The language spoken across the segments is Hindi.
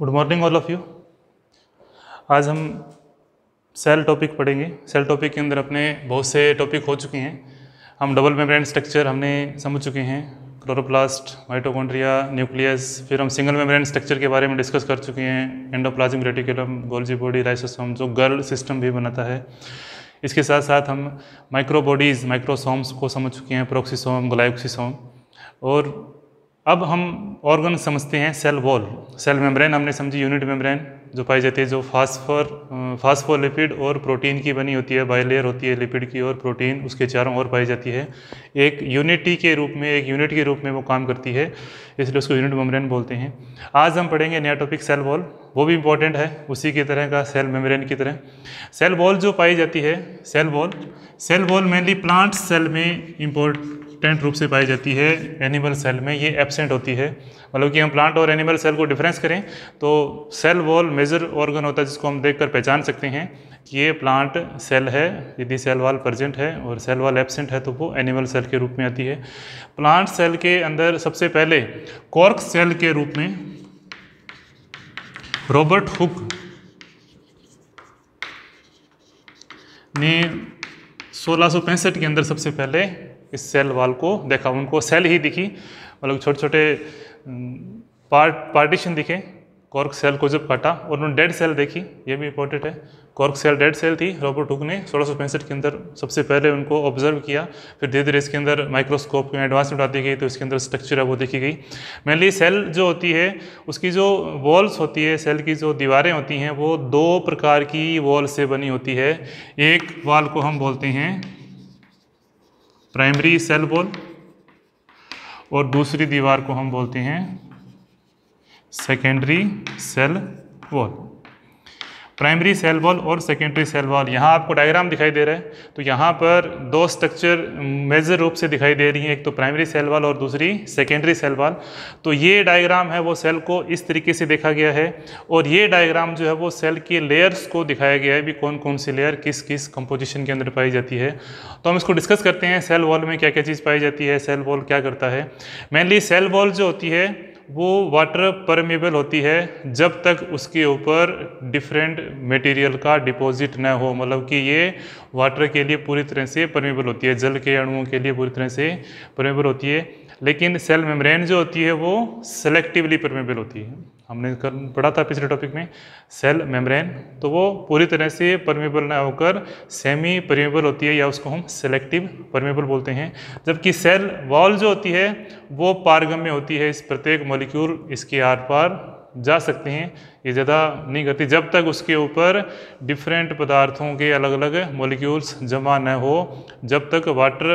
good morning all of you आज हम सेल टॉपिक पढ़ेंगे सेल टॉपिक के अंदर अपने बहुत से टॉपिक हो चुके हैं हम डबल मेम्ब्रेन स्ट्रक्चर हमने समझ चुके हैं क्लोरोप्लास्ट माइटोकॉन्ड्रिया न्यूक्लियस फिर हम सिंगल मेम्ब्रेन स्ट्रक्चर के बारे में डिस्कस कर चुके हैं endoplasmic reticulum Golgi body ribosome जो गर्ल सिस्टम भी बनाता है इसके साथ साथ हम माइक्रोबॉडीज़ माइक्रोसोम्स को समझ चुके हैं प्रोक्सीसोम ग्लाइक्सीसोम और अब हम ऑर्गन समझते हैं सेल वॉल सेल मेम्ब्रेन हमने समझी यूनिट मेम्ब्रेन जो पाई जाती है जो फास्फर फास्फोलिपिड अं, और प्रोटीन की बनी होती है बायलेयर होती है लिपिड की और प्रोटीन उसके चारों ओर पाई जाती है एक यूनिटी के रूप में एक यूनिट के रूप में वो काम करती है इसलिए उसको यूनिट मेम्ब्रेन बोलते हैं आज हम पढ़ेंगे नेटोपिक सेल वॉल वो भी इंपॉर्टेंट है उसी की तरह का सेल मेम्ब्रेन की तरह सेल वॉल जो पाई जाती है cell wall cell wall mainly plant cell में इम्पोर्ट टेंट रूप से पाई जाती है एनिमल सेल में ये एबसेंट होती है मतलब कि हम प्लांट और एनिमल सेल को डिफरेंस करें तो सेल वॉल मेजर ऑर्गन होता है जिसको हम देखकर पहचान सकते हैं कि ये प्लांट सेल है यदि सेल वॉल प्रजेंट है और सेल वॉल एबसेंट है तो वो एनिमल सेल के रूप में आती है प्लांट सेल के अंदर सबसे पहले कॉर्क सेल के रूप में रॉबर्ट हुक ने सोलह के अंदर सबसे पहले इस सेल वाल को देखा उनको सेल ही दिखी मतलब छोटे छोटे पार्ट पार्टीशन दिखे कॉर्क सेल को जब काटा और उन्होंने डेड सेल देखी ये भी इंपॉर्टेंट है कॉर्क सेल डेड सेल थी रॉबर्ट हुक ने सोलह के अंदर सबसे पहले उनको ऑब्जर्व किया फिर धीरे धीरे इसके अंदर माइक्रोस्कोप में एडवांसमेंट आती गई तो इसके अंदर स्ट्रक्चर है वो देखी गई मेनली सेल जो होती है उसकी जो वॉल्स होती है सेल की जो दीवारें होती हैं वो दो प्रकार की वॉल से बनी होती है एक वाल को हम बोलते हैं प्राइमरी सेल वॉल और दूसरी दीवार को हम बोलते हैं secondary cell wall primary cell wall और सेकेंडरी सेल वॉल यहाँ आपको डायग्राम दिखाई दे रहा है तो यहाँ पर दो स्ट्रक्चर मेजर रूप से दिखाई दे रही हैं एक तो प्राइमरी सेल वॉल और दूसरी सेकेंडरी सेल वॉल तो ये डायग्राम है वो सेल को इस तरीके से देखा गया है और ये डायग्राम जो है वो सेल के लेयर्स को दिखाया गया है भी कौन कौन सी लेयर किस किस कंपोजिशन के अंदर पाई जाती है तो हम इसको डिस्कस करते हैं सेल वॉल में क्या क्या चीज़ पाई जाती है सेल वॉल क्या करता है मेनली सेल वॉल जो होती है वो वाटर परमेबल होती है जब तक उसके ऊपर डिफरेंट मटेरियल का डिपॉजिट ना हो मतलब कि ये वाटर के लिए पूरी तरह से परमेबल होती है जल के अणुओं के लिए पूरी तरह से परमेबल होती है लेकिन सेल मेम्ब्रेन जो होती है वो सेलेक्टिवली परमेबल होती है हमने कर पढ़ा था पिछले टॉपिक में सेल मेम्ब्रेन तो वो पूरी तरह से परमेबल ना होकर सेमी परमेबल होती है या उसको हम सेलेक्टिव परमेबल बोलते हैं जबकि सेल वॉल जो होती है वो पारगम्य होती है इस प्रत्येक मॉलिक्यूल इसके आर पार जा सकते हैं ये ज़्यादा नहीं करती जब तक उसके ऊपर डिफरेंट पदार्थों के अलग अलग मोलिक्यूल्स जमा न हो जब तक वाटर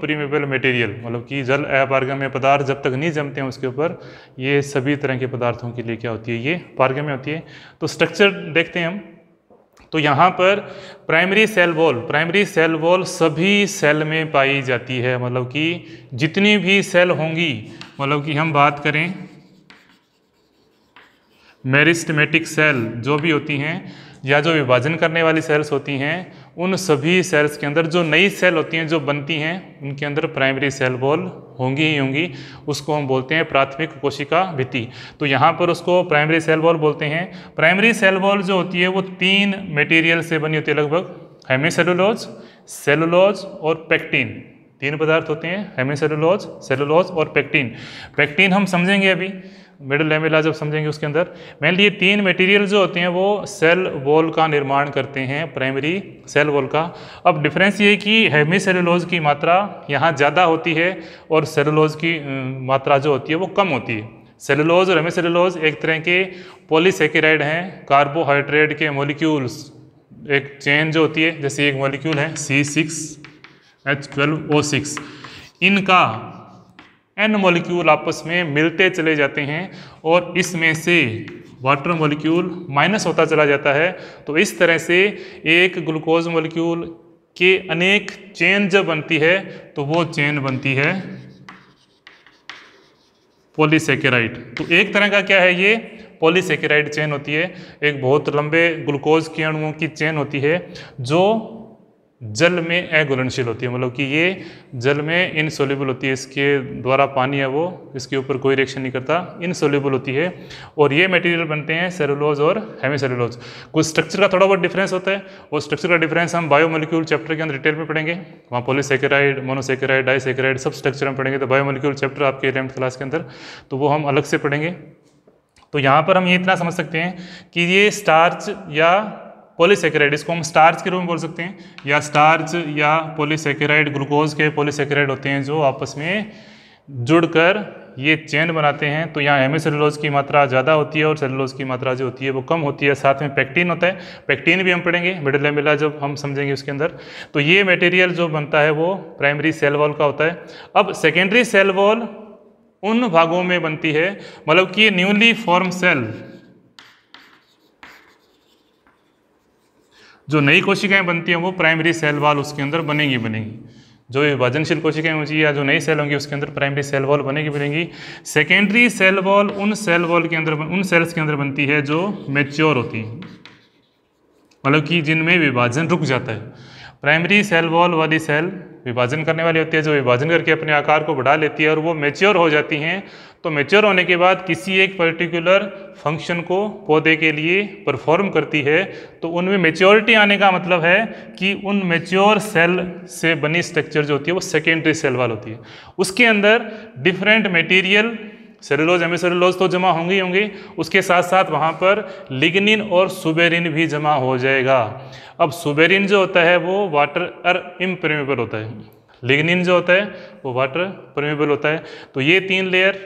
प्रीमेबल मटेरियल मतलब कि जल अपारगम्य पदार्थ जब तक नहीं जमते हैं उसके ऊपर ये सभी तरह के पदार्थों के लिए क्या होती है ये पारगम्य होती है तो स्ट्रक्चर देखते हैं हम तो यहाँ पर primary cell wall primary cell wall सभी सेल में पाई जाती है मतलब कि जितनी भी सेल होंगी मतलब कि हम बात करें मेरिस्टमेटिक सेल जो भी होती हैं या जो विभाजन करने वाली सेल्स होती हैं उन सभी सेल्स के अंदर जो नई सेल होती हैं जो बनती हैं उनके अंदर प्राइमरी सेल वॉल होंगी ही होंगी उसको हम बोलते हैं प्राथमिक कोशिका भित्ति तो यहाँ पर उसको प्राइमरी सेल वॉल बोलते हैं प्राइमरी सेल वॉल जो होती है वो तीन मटेरियल से बनी होती है लगभग हेमीसेलुलोज सेलुलोज और पैक्टीन तीन पदार्थ होते हैं हेमीसेलुलोज सेलुलोज और पैक्टीन पैक्टीन हम समझेंगे अभी मिडल लेमेला जब समझेंगे उसके अंदर मेनली ये तीन मटेरियल जो होते हैं वो सेल वॉल का निर्माण करते हैं प्राइमरी सेल वॉल का अब डिफरेंस ये है कि हेमी सेलुलोज की मात्रा यहाँ ज़्यादा होती है और सेलुलोज की मात्रा जो होती है वो कम होती है सेलुलोज और हेमी सेलुलोज एक तरह के पोलीसेकेराइड हैं कार्बोहाइड्रेट के मोलिक्यूल्स एक चेन जो होती है जैसे एक मोलिक्यूल है C six H O six इनका एन मोलिक्यूल आपस में मिलते चले जाते हैं और इसमें से वाटर मोलिक्यूल माइनस होता चला जाता है तो इस तरह से एक ग्लूकोज मोलिक्यूल के अनेक चेन जब बनती है तो वो चेन बनती है पॉलीसेकेराइड तो एक तरह का क्या है ये पॉलीसेकेराइड चेन होती है एक बहुत लंबे ग्लूकोज के अणुओं की चेन होती है जो जल में अघुलनशील होती है मतलब कि ये जल में इनसोल्यूबल होती है इसके द्वारा पानी है वो इसके ऊपर कोई रिएक्शन नहीं करता इनसोल्यूबल होती है और ये मटेरियल बनते हैं सेलुलोज और हेमी सेलुलोज कुछ स्ट्रक्चर का थोड़ा बहुत डिफरेंस होता है और स्ट्रक्चर का डिफरेंस हम बायोमोलिक्यूल चैप्टर के अंदर डिटेल में पढ़ेंगे वहाँ पोलिसकेराइड मोनोसेकेराइड डाइसेकेराइड सब स्ट्रक्चर हम पढ़ेंगे तो बायोमोलिक्यूल चैप्टर आपके इलेवंथ क्लास के अंदर तो वो हम अलग से पढ़ेंगे तो यहाँ पर हम ये इतना समझ सकते हैं कि ये स्टार्च या पोलीसेकेराइड इसको हम स्टार्च के रूप में बोल सकते हैं या स्टार्च या पोलीसेकेराइड ग्लूकोज के पोलीसेकेराइड होते हैं जो आपस में जुड़कर ये चेन बनाते हैं तो यहाँ एम सेलुलोज की मात्रा ज़्यादा होती है और सेलुलोज की मात्रा जो होती है वो कम होती है साथ में पैक्टीन होता है पैक्टीन भी हम पढ़ेंगे मिडल एमिला जब हम समझेंगे उसके अंदर तो ये मटेरियल जो बनता है वो प्राइमरी सेल वॉल का होता है अब सेकेंडरी सेल वॉल उन भागों में बनती है मतलब कि न्यूली फॉर्म सेल जो नई कोशिकाएं बनती हैं वो प्राइमरी सेल वॉल उसके अंदर बनेगी बनेगी जो विभाजनशील कोशिकाएं होंगी या जो नई सेल होंगी उसके अंदर प्राइमरी सेल वॉल बनेगी बनेगी सेकेंडरी सेल वॉल उन सेल वॉल के अंदर उन सेल्स के अंदर बनती है जो मेच्योर होती हैं मतलब कि जिनमें विभाजन रुक जाता है प्राइमरी सेल वॉल वाली सेल विभाजन करने वाली होती है जो विभाजन करके अपने आकार को बढ़ा लेती है और वो मेच्योर हो जाती हैं तो मेच्योर होने के बाद किसी एक पर्टिकुलर फंक्शन को पौधे के लिए परफॉर्म करती है तो उनमें मेच्योरिटी आने का मतलब है कि उन मेच्योर सेल से बनी स्ट्रक्चर जो होती है वो सेकेंडरी सेल वाल होती है उसके अंदर डिफरेंट मटेरियल सेलुलोज एमिसेलुलोज तो जमा होंगे ही होंगे उसके साथ साथ वहाँ पर लिग्निन और सुबेरिन भी जमा हो जाएगा अब सुबेरिन जो होता है वो वाटर अर इम्प्रेमेबल होता है लिग्निन जो होता है वो वाटर परमेबल होता है तो ये तीन लेयर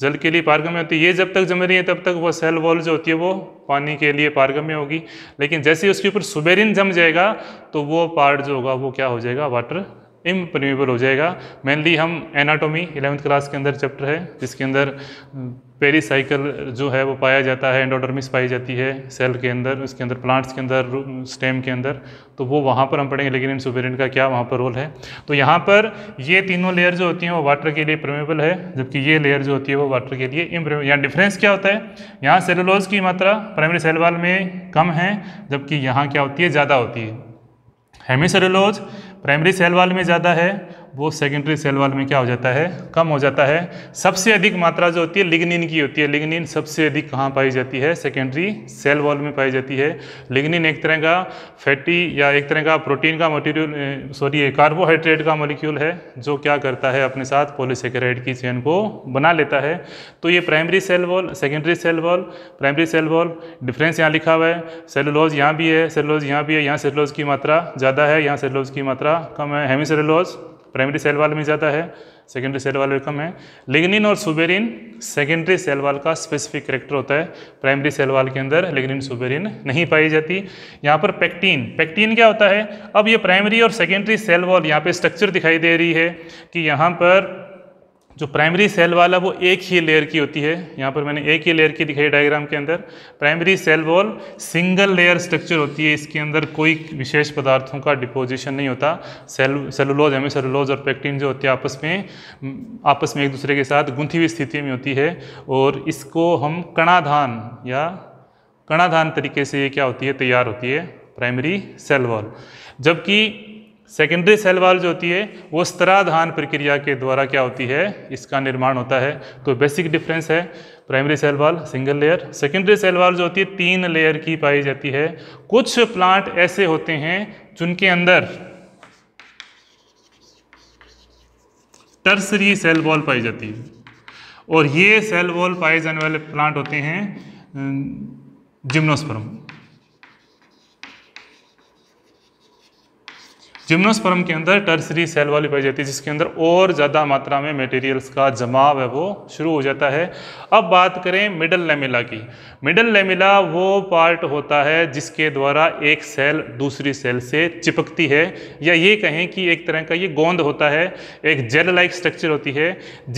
जल के लिए पारगम्य होती है ये जब तक जम रही है तब तक वो सेल वॉल जो होती है वो पानी के लिए पारगम्य होगी लेकिन जैसे उसके ऊपर सुबेरिन जम जाएगा तो वो पार्ट जो होगा वो क्या हो जाएगा वाटर इम्प्रिमेबल हो जाएगा मेनली हम एनाटोमी इलेवंथ क्लास के अंदर चैप्टर है जिसके अंदर पेरीसाइकल जो है वो पाया जाता है एंडोडर्मिस पाई जाती है सेल के अंदर उसके अंदर प्लांट्स के अंदर स्टेम के अंदर तो वो वहाँ पर हम पढ़ेंगे लेकिन इन सुपेरिन का क्या वहाँ पर रोल है तो यहाँ पर ये तीनों लेयर जो होती हैं वो वाटर के लिए प्रमेबल है जबकि ये लेयर जो होती है वो वाटर के लिए इम्प्रमेबल यहाँ डिफरेंस क्या होता है यहाँ सेलोलोज की मात्रा प्राइमरी सेल वाल में कम है जबकि यहाँ क्या होती है ज़्यादा होती है हेमी प्राइमरी सेल वाल में ज़्यादा है वो सेकेंडरी सेल वाल में क्या हो जाता है कम हो जाता है सबसे अधिक मात्रा जो होती है लिग्निन की होती है लिग्निन सबसे अधिक कहाँ पाई जाती है सेकेंडरी सेल वॉल में पाई जाती है लिग्निन एक तरह का फैटी या एक तरह का प्रोटीन का मटेरियल सॉरी कार्बोहाइड्रेट का मोलिक्यूल है जो क्या करता है अपने साथ पोलिसेकेराइड की चेन को बना लेता है तो ये primary cell wall secondary cell wall primary cell wall difference यहाँ लिखा हुआ है सेलुलोज यहाँ भी है सेलुलोज यहाँ भी है यहाँ सेलुलोज की मात्रा ज़्यादा है यहाँ सेलुलोज की मात्रा कम है हेमी सेलोलोज प्राइमरी सेल वाल में ज़्यादा है सेकेंडरी सेल वाल कम है लिग्निन और सुबेरिन सेकेंडरी सेल वाल का स्पेसिफिक करेक्टर होता है प्राइमरी सेल वाल के अंदर लिग्निन सुबेरिन नहीं पाई जाती यहाँ पर पेक्टीन पेक्टीन क्या होता है अब ये प्राइमरी और सेकेंडरी सेल वॉल यहाँ पे स्ट्रक्चर दिखाई दे रही है कि यहाँ पर जो प्राइमरी सेल वाला वो एक ही लेयर की होती है यहाँ पर मैंने एक ही लेयर की दिखाई डायग्राम के अंदर primary cell wall single layer structure होती है इसके अंदर कोई विशेष पदार्थों का डिपोजिशन नहीं होता सेल सेलुलोज हमें सेलुलोज और पैक्टिन जो होते हैं आपस में आपस में एक दूसरे के साथ गुंथी हुई स्थिति में होती है और इसको हम कणाधान या कणाधान तरीके से ये क्या होती है तैयार होती है प्राइमरी सेल वॉल जबकि सेकेंडरी सेल वाल जो होती है वो स्तराधान प्रक्रिया के द्वारा क्या होती है इसका निर्माण होता है तो बेसिक डिफरेंस है primary cell wall single layer secondary cell wall जो होती है तीन लेयर की पाई जाती है कुछ प्लांट ऐसे होते हैं जिनके अंदर टर्सरी सेल वॉल पाई जाती है और ये सेल वॉल पाए जाने वाले प्लांट होते हैं जिम्नोस्परम जिम्नोस्पर्म के अंदर टर्सरी सेल वाली पाई जाती है जिसके अंदर और ज़्यादा मात्रा में मटेरियल्स का जमाव है वो शुरू हो जाता है अब बात करें मिडल लेमिला की मिडल लेमिला वो पार्ट होता है जिसके द्वारा एक सेल दूसरी सेल से चिपकती है या ये कहें कि एक तरह का ये गोंद होता है एक जेल लाइक स्ट्रक्चर होती है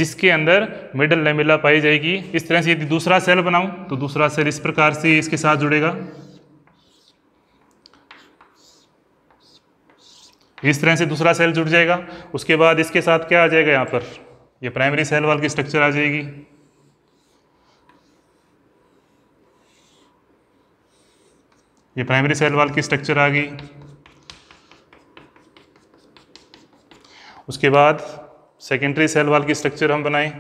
जिसके अंदर मिडल लेमिला पाई जाएगी इस तरह से यदि दूसरा सेल बनाऊँ तो दूसरा सेल इस प्रकार से इसके साथ जुड़ेगा इस तरह से दूसरा सेल जुड़ जाएगा उसके बाद इसके साथ क्या आ जाएगा यहाँ पर ये प्राइमरी सेल वाल की स्ट्रक्चर आ जाएगी ये प्राइमरी सेल वाल की स्ट्रक्चर आ गई उसके बाद सेकेंडरी सेल वाल की स्ट्रक्चर हम बनाएं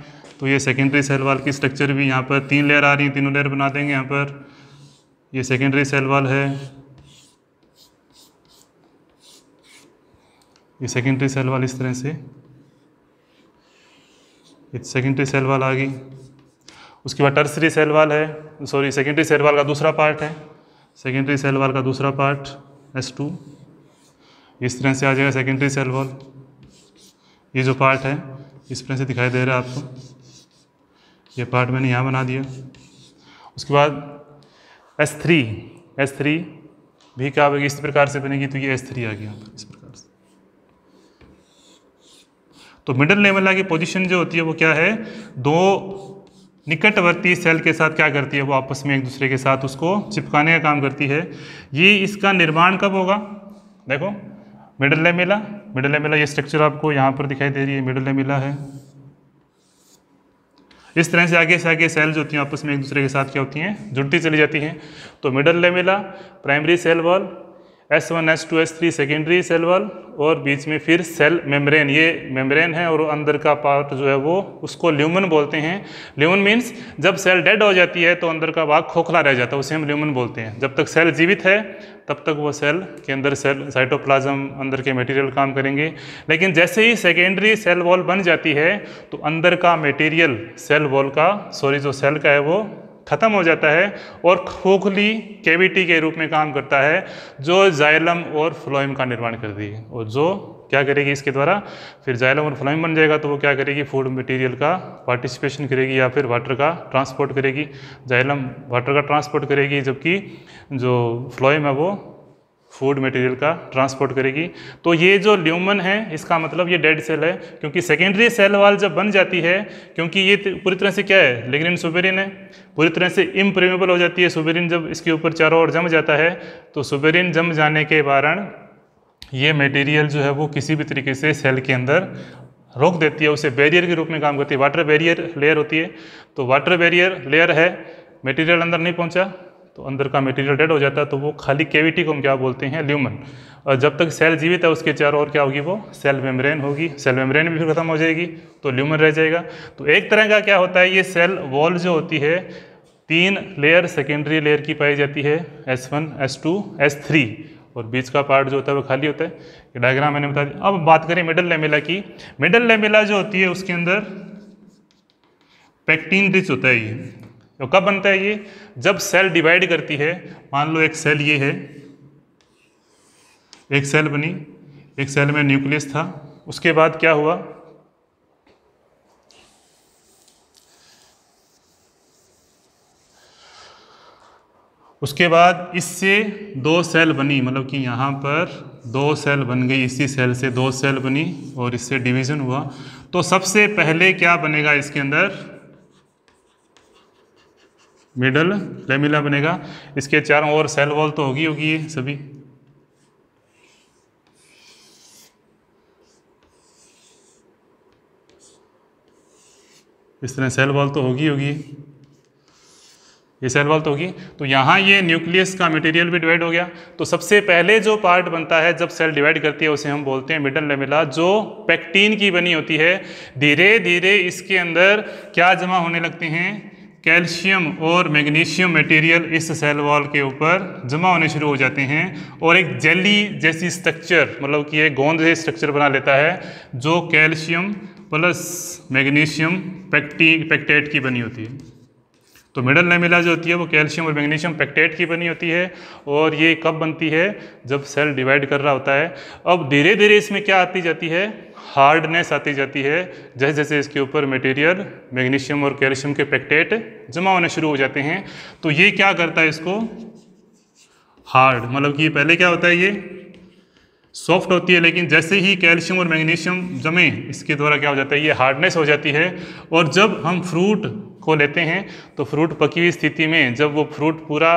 तो ये सेकेंडरी सेल वाल की स्ट्रक्चर भी यहाँ पर तीन लेयर आ रही है तीनों लेयर बना देंगे यहाँ पर ये सेकेंडरी सेल वाल है ये सेकेंडरी सेल वाल इस तरह से ये सेकेंडरी सेल वाल आ गई उसके बाद टर्सरी सेल वाल है सॉरी सेकेंडरी सेल वाल का दूसरा पार्ट है सेकेंडरी सेल वाल का दूसरा पार्ट एस टू इस तरह से आ जाएगा सेकेंडरी सेल वॉल ये जो पार्ट है इस तरह से दिखाई दे रहा है आपको ये पार्ट मैंने यहाँ बना दिया उसके बाद एस थ्री एस थ्री भी क्या होगी इस प्रकार से बनेगी तो ये एस थ्री आ गया इस प्रकार तो मिडल लेवल की पोजीशन जो होती है वो क्या है दो निकटवर्ती सेल के साथ क्या करती है वो आपस में एक दूसरे के साथ उसको चिपकाने का काम करती है ये इसका निर्माण कब होगा देखो मिडल लेमेला मिडल लेमेला ये स्ट्रक्चर आपको यहाँ पर दिखाई दे रही है मिडल लेमेला है इस तरह से आगे से आगे सेल्स होती हैं आपस में एक दूसरे के साथ क्या होती हैं जुड़ती चली जाती हैं तो middle lamella primary cell wall S one S two S three secondary cell wall और बीच में फिर सेल मेम्ब्रेन ये मेम्ब्रेन है और अंदर का पार्ट जो है वो उसको ल्यूमन बोलते हैं ल्यूमन मीन्स जब सेल डेड हो जाती है तो अंदर का भाग खोखला रह जाता है उसे हम ल्यूमन बोलते हैं जब तक सेल जीवित है तब तक वो सेल के अंदर सेल साइटोप्लाज्म अंदर के मटेरियल काम करेंगे लेकिन जैसे ही सेकेंडरी सेल वॉल बन जाती है तो अंदर का मटेरियल सेल वॉल का सॉरी जो सेल का है वो ख़त्म हो जाता है और खोखली कैविटी के रूप में काम करता है जो जाइलम और फ्लोइम का निर्माण करती है और जो क्या करेगी इसके द्वारा फिर जाइलम और फ्लोइम बन जाएगा तो वो क्या करेगी फूड मटेरियल का पार्टिसिपेशन करेगी या फिर वाटर का ट्रांसपोर्ट करेगी जाइलम वाटर का ट्रांसपोर्ट करेगी जबकि जो फ्लोइम है वो फूड मटेरियल का ट्रांसपोर्ट करेगी तो ये जो ल्यूमन है इसका मतलब ये डेड सेल है क्योंकि सेकेंडरी सेल वाल जब बन जाती है क्योंकि ये पूरी तरह से क्या है लेग्रिन सुबेरिन है पूरी तरह से इम्प्रेमेबल हो जाती है सुबेरिन जब इसके ऊपर चारों ओर जम जाता है तो सुबेरिन जम जाने के कारण ये मटेरियल जो है वो किसी भी तरीके से सेल के अंदर रोक देती है उसे बैरियर के रूप में काम करती है वाटर बैरियर लेयर होती है तो वाटर बैरियर लेयर है मटेरियल अंदर नहीं पहुंचा तो अंदर का मटेरियल डेड हो जाता है तो वो खाली कैविटी को हम क्या बोलते हैं ल्यूमन और जब तक सेल जीवित है उसके चारों ओर क्या होगी वो सेल मेम्ब्रेन होगी सेल मेम्ब्रेन भी फिर खत्म हो जाएगी तो ल्यूमन रह जाएगा तो एक तरह का क्या होता है ये सेल वॉल जो होती है तीन लेयर सेकेंडरी लेयर की पाई जाती है S one S two S three और बीच का पार्ट जो होता है वो खाली होता है डायग्राम मैंने बता दिया अब बात करें मिडल लेमेला की मिडल लेमेला जो होती है उसके अंदर पैक्टीन रिच होता है ये तो कब बनता है ये जब सेल डिवाइड करती है मान लो एक सेल ये है एक सेल बनी एक सेल में न्यूक्लियस था उसके बाद क्या हुआ उसके बाद इससे दो सेल बनी मतलब कि यहाँ पर दो सेल बन गई इसी सेल से दो सेल बनी और इससे डिवीज़न हुआ तो सबसे पहले क्या बनेगा इसके अंदर मिडल लेमिला बनेगा इसके चारों ओर सेल वॉल तो होगी होगी ये सभी इस तरह सेल वॉल तो होगी होगी ये सेल वॉल तो होगी तो यहाँ ये न्यूक्लियस का मटेरियल भी डिवाइड हो गया तो सबसे पहले जो पार्ट बनता है जब सेल डिवाइड करती है उसे हम बोलते हैं मिडल लेमिला जो पैक्टीन की बनी होती है धीरे धीरे इसके अंदर क्या जमा होने लगते हैं कैल्शियम और मैग्नीशियम मटेरियल इस सेल वॉल के ऊपर जमा होने शुरू हो जाते हैं और एक जेली जैसी स्ट्रक्चर मतलब कि एक गोंद जैसी स्ट्रक्चर बना लेता है जो कैल्शियम प्लस मैग्नीशियम पैक्टी पैक्टेट की बनी होती है तो मिडल लेमिला जो होती है वो कैल्शियम और मैग्नीशियम पैक्टेट की बनी होती है और ये कब बनती है जब सेल डिवाइड कर रहा होता है अब धीरे धीरे इसमें क्या आती जाती है हार्डनेस आती जाती है जैसे जैसे इसके ऊपर मटेरियल मैग्नीशियम और कैल्शियम के पैक्टेट जमा होने शुरू हो जाते हैं तो ये क्या करता है इसको हार्ड मतलब कि पहले क्या होता है ये सॉफ्ट होती है लेकिन जैसे ही कैल्शियम और मैग्नीशियम जमे इसके द्वारा क्या हो जाता है ये हार्डनेस हो जाती है और जब हम फ्रूट को लेते हैं तो फ्रूट पकी हुई स्थिति में जब वो फ्रूट पूरा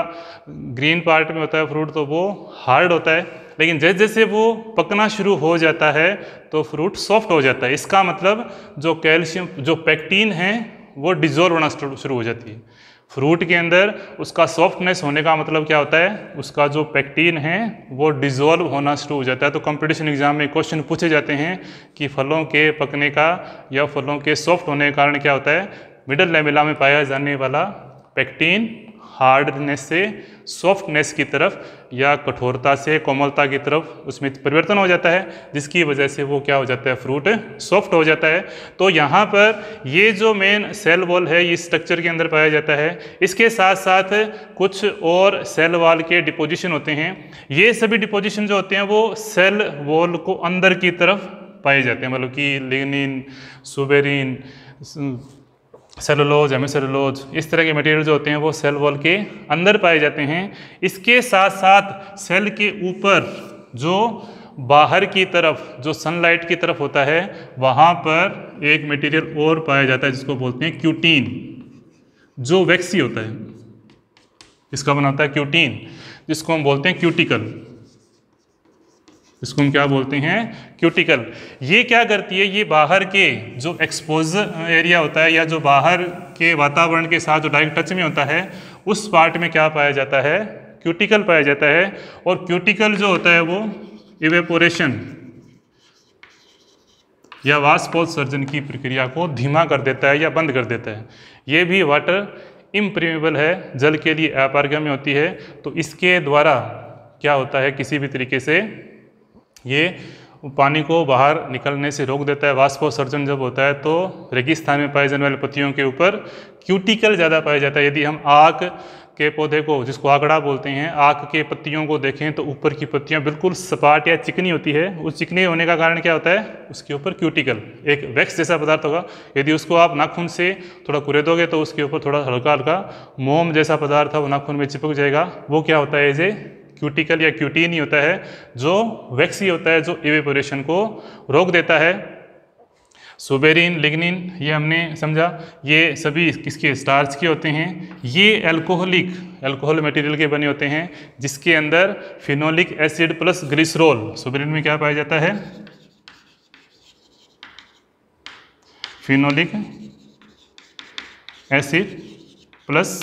ग्रीन पार्ट में होता है फ्रूट तो वो हार्ड होता है लेकिन जैसे जैसे वो पकना शुरू हो जाता है तो फ्रूट सॉफ्ट हो जाता है इसका मतलब जो कैल्शियम जो पैक्टीन है वो डिजोल्व होना शुरू हो जाती है फ्रूट के अंदर उसका सॉफ्टनेस होने का मतलब क्या होता है उसका जो पैक्टीन है वो डिज़ोल्व होना शुरू हो जाता है तो कंपटीशन एग्जाम में क्वेश्चन पूछे जाते हैं कि फलों के पकने का या फलों के सॉफ्ट होने के कारण क्या होता है मिडल लेमिला में पाया जाने वाला पेक्टीन हार्डनेस से सॉफ्टनेस की तरफ या कठोरता से कोमलता की तरफ उसमें परिवर्तन हो जाता है जिसकी वजह से वो क्या हो जाता है फ्रूट सॉफ्ट हो जाता है तो यहाँ पर ये जो मेन सेल वॉल है ये स्ट्रक्चर के अंदर पाया जाता है इसके साथ साथ कुछ और सेल वॉल के डिपोजिशन होते हैं ये सभी डिपोजिशन जो होते हैं वो सेल वॉल को अंदर की तरफ पाए जाते हैं मतलब कि लेनिन सुबेरिन सेलोलोज हेमोसेलुलोज इस तरह के मटेरियल जो होते हैं वो सेल वॉल के अंदर पाए जाते हैं इसके साथ साथ सेल के ऊपर जो बाहर की तरफ जो सनलाइट की तरफ होता है वहाँ पर एक मटेरियल और पाया जाता है जिसको बोलते हैं क्यूटीन जो वैक्सी होता है इसका बनाता है क्यूटीन जिसको हम बोलते हैं क्यूटिकल इसको हम क्या बोलते हैं क्यूटिकल ये क्या करती है ये बाहर के जो एक्सपोज एरिया होता है या जो बाहर के वातावरण के साथ जो डायरेक्ट टच में होता है उस पार्ट में क्या पाया जाता है क्यूटिकल पाया जाता है और क्यूटिकल जो होता है वो इवेपोरेशन या सर्जन की प्रक्रिया को धीमा कर देता है या बंद कर देता है ये भी वाटर इम्प्रीमेबल है जल के लिए अपारगम्य होती है तो इसके द्वारा क्या होता है किसी भी तरीके से ये पानी को बाहर निकलने से रोक देता है वाष्पोत्सर्जन जब होता है तो रेगिस्तान में पाए जाने वाले पत्तियों के ऊपर क्यूटिकल ज़्यादा पाया जाता है यदि हम आग के पौधे को जिसको आगड़ा बोलते हैं आग के पत्तियों को देखें तो ऊपर की पत्तियां बिल्कुल सपाट या चिकनी होती है उस चिकनी होने का कारण क्या होता है उसके ऊपर क्यूटिकल एक वैक्स जैसा पदार्थ होगा यदि उसको आप नाखून से थोड़ा कुरेदोगे तो उसके ऊपर थोड़ा हल्का हल्का मोम जैसा पदार्थ है वो नाखून में चिपक जाएगा वो क्या होता है एज ए क्यूटिकल या क्यूटीन ही होता है जो वैक्सी होता है जो इवेपोरेशन को रोक देता है सुबेरिन लिग्निन ये हमने समझा ये सभी किसके स्टार्च के होते हैं ये एल्कोहलिक एल्कोहल मटेरियल के बने होते हैं जिसके अंदर phenolic acid plus glycerol suberin में क्या पाया जाता है फिनोलिक एसिड प्लस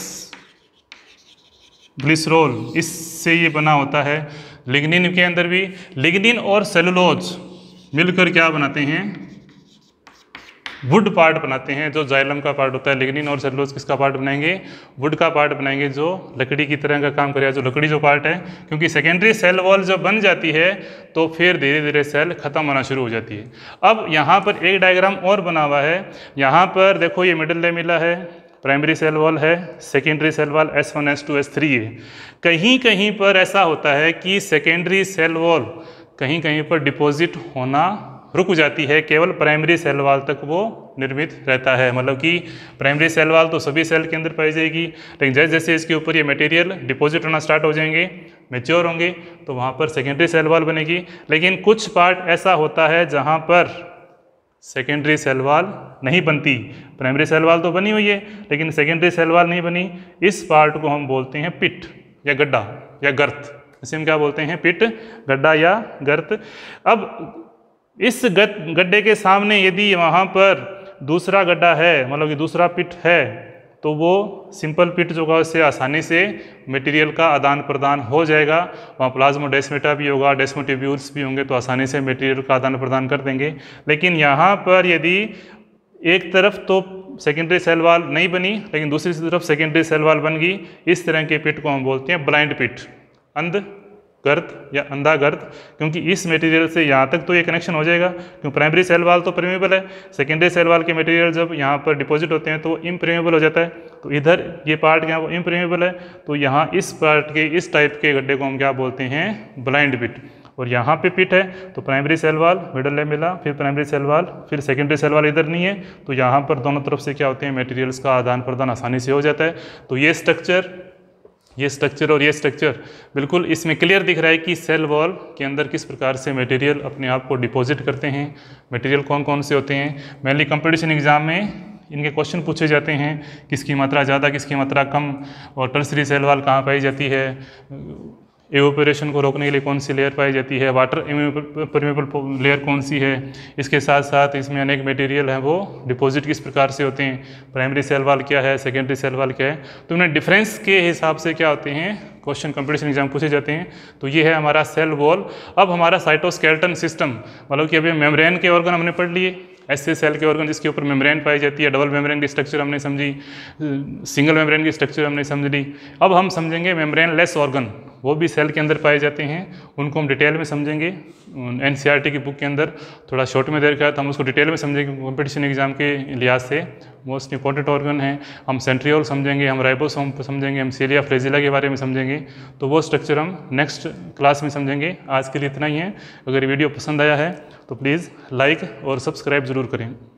ग्लिसरोल इससे ये बना होता है लिग्निन के अंदर भी लिग्निन और सेलुलोज मिलकर क्या बनाते हैं वुड पार्ट बनाते हैं जो जाइलम का पार्ट होता है लिग्निन और सेलुलोज किसका पार्ट बनाएंगे वुड का पार्ट बनाएंगे जो लकड़ी की तरह का काम करेगा जो लकड़ी जो पार्ट है क्योंकि सेकेंडरी सेल वॉल जब बन जाती है तो फिर धीरे धीरे सेल ख़त्म होना शुरू हो जाती है अब यहाँ पर एक डायग्राम और बना हुआ है यहाँ पर देखो ये मिडल मिला है प्राइमरी सेल वॉल है secondary cell wall S one S two S three है कहीं कहीं पर ऐसा होता है कि सेकेंडरी सेल वॉल कहीं कहीं पर डिपॉजिट होना रुक जाती है केवल प्राइमरी सेल वाल तक वो निर्मित रहता है मतलब कि प्राइमरी सेल वाल तो सभी सेल के अंदर पाई जाएगी लेकिन जैसे जैसे इसके ऊपर ये मटेरियल डिपॉजिट होना स्टार्ट हो जाएंगे मेच्योर होंगे तो वहाँ पर सेकेंडरी सेल वाल बनेगी लेकिन कुछ पार्ट ऐसा होता है जहाँ पर सेकेंडरी सेल वाल नहीं बनती प्राइमरी सेल वाल तो बनी हुई है लेकिन सेकेंडरी सेल वाल नहीं बनी इस पार्ट को हम बोलते हैं पिट या गड्ढा या गर्त इसे हम क्या बोलते हैं पिट गड्ढा या गर्त अब इस गड्ढे के सामने यदि वहाँ पर दूसरा गड्ढा है मतलब कि दूसरा पिट है तो वो सिंपल पिट जो होगा उससे आसानी से मटेरियल का आदान प्रदान हो जाएगा वहाँ प्लाज्मो डेस्मेटा भी होगा डेस्मोटिब्यूल्स भी होंगे तो आसानी से मटेरियल का आदान प्रदान कर देंगे लेकिन यहाँ पर यदि एक तरफ तो सेकेंडरी सेल वाल नहीं बनी लेकिन दूसरी तरफ सेकेंडरी सेल वाल बन गई इस तरह के पिट को हम बोलते हैं ब्लाइंड पिट अंध गर्त या अंधा गर्त क्योंकि इस मटेरियल से यहाँ तक तो ये कनेक्शन हो जाएगा क्योंकि प्राइमरी सेल वाल तो प्रेमेबल है सेकेंडरी सेल वाल के मटेरियल जब यहाँ पर डिपॉजिट होते हैं तो इम्प्रेमेबल हो जाता है तो इधर ये पार्ट क्या वो इम्प्रेमेबल है तो यहाँ इस पार्ट के इस टाइप के गड्ढे को हम क्या बोलते हैं ब्लाइंड पिट और यहाँ पे पिट है तो primary cell wall middle lamella फिर प्राइमरी सेल वाल फिर सेकेंडरी सेल वाल इधर नहीं है तो यहाँ पर दोनों तरफ से क्या होते हैं मटेरियल्स का आदान प्रदान आसानी से हो जाता है तो ये स्ट्रक्चर ये स्ट्रक्चर और ये स्ट्रक्चर बिल्कुल इसमें क्लियर दिख रहा है कि सेल वॉल के अंदर किस प्रकार से मटेरियल अपने आप को डिपॉजिट करते हैं मटेरियल कौन कौन से होते हैं मेनली कंपटीशन एग्ज़ाम में इनके क्वेश्चन पूछे जाते हैं किसकी मात्रा ज़्यादा किसकी मात्रा कम और टर्सरी सेल वॉल कहाँ पाई जाती है एवोपरेशन को रोकने के लिए कौन सी लेयर पाई जाती है वाटर परमेबल लेयर कौन सी है इसके साथ साथ इसमें अनेक मटेरियल हैं वो डिपॉजिट किस प्रकार से होते हैं प्राइमरी सेल वाल क्या है सेकेंडरी सेल वाल क्या है तो उन्हें डिफरेंस के हिसाब से क्या होते हैं क्वेश्चन कंपटीशन एग्जाम पूछे जाते हैं तो ये है हमारा सेल वॉल अब हमारा साइटोस्केल्टन सिस्टम मतलब कि अभी मेम्ब्रेन के ऑर्गन हमने पढ़ लिए ऐसे सेल के ऑर्गन जिसके ऊपर मेम्ब्रेन पाई जाती है डबल मेम्ब्रेन की स्ट्रक्चर हमने समझी सिंगल मेम्ब्रेन की स्ट्रक्चर हमने समझ ली अब हम समझेंगे मेम्ब्रेन लेस ऑर्गन वो भी सेल के अंदर पाए जाते हैं उनको हम डिटेल में समझेंगे एन e की बुक के अंदर थोड़ा शॉर्ट में देर तो हम उसको डिटेल में समझेंगे कॉम्पिटिशन एग्जाम के लिहाज से मोस्ट इंपॉर्टेंट ऑर्गन है हम सेंट्रियोल समझेंगे हम राइबोसोम समझेंगे हम सीलिया फ्रेजिला के बारे में समझेंगे तो वो स्ट्रक्चर हम नेक्स्ट क्लास में समझेंगे आज के लिए इतना ही है अगर वीडियो पसंद आया है तो प्लीज़ लाइक और सब्सक्राइब ज़रूर करें